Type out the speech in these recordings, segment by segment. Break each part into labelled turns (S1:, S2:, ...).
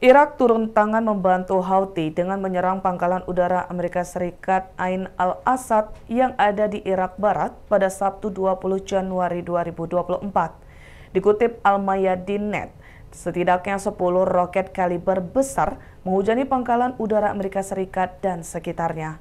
S1: Irak turun tangan membantu Houthi dengan menyerang pangkalan udara Amerika Serikat Ain al-Assad yang ada di Irak Barat pada Sabtu 20 Januari 2024. Dikutip al Net, setidaknya 10 roket kaliber besar menghujani pangkalan udara Amerika Serikat dan sekitarnya.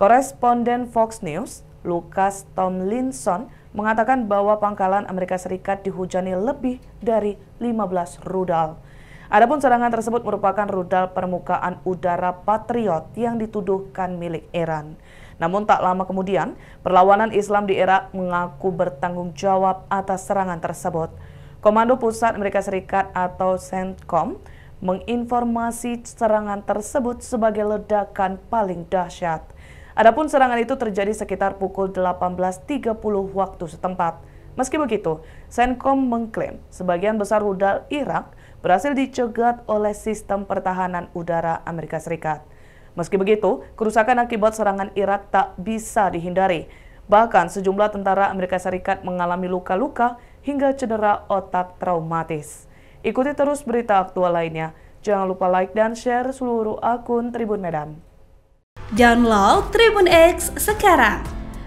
S1: Koresponden Fox News, Lucas Tomlinson, mengatakan bahwa pangkalan Amerika Serikat dihujani lebih dari 15 rudal. Adapun serangan tersebut merupakan rudal permukaan udara Patriot yang dituduhkan milik Iran. Namun tak lama kemudian, perlawanan Islam di Irak mengaku bertanggung jawab atas serangan tersebut. Komando Pusat Amerika Serikat atau CENTCOM menginformasi serangan tersebut sebagai ledakan paling dahsyat. Adapun serangan itu terjadi sekitar pukul 18.30 waktu setempat. Meski begitu, Senkom mengklaim sebagian besar rudal Irak berhasil dicegat oleh sistem pertahanan udara Amerika Serikat. Meski begitu, kerusakan akibat serangan Irak tak bisa dihindari. Bahkan sejumlah tentara Amerika Serikat mengalami luka-luka hingga cedera otak traumatis. Ikuti terus berita aktual lainnya. Jangan lupa like dan share seluruh akun Tribun Medan. Download Tribun X sekarang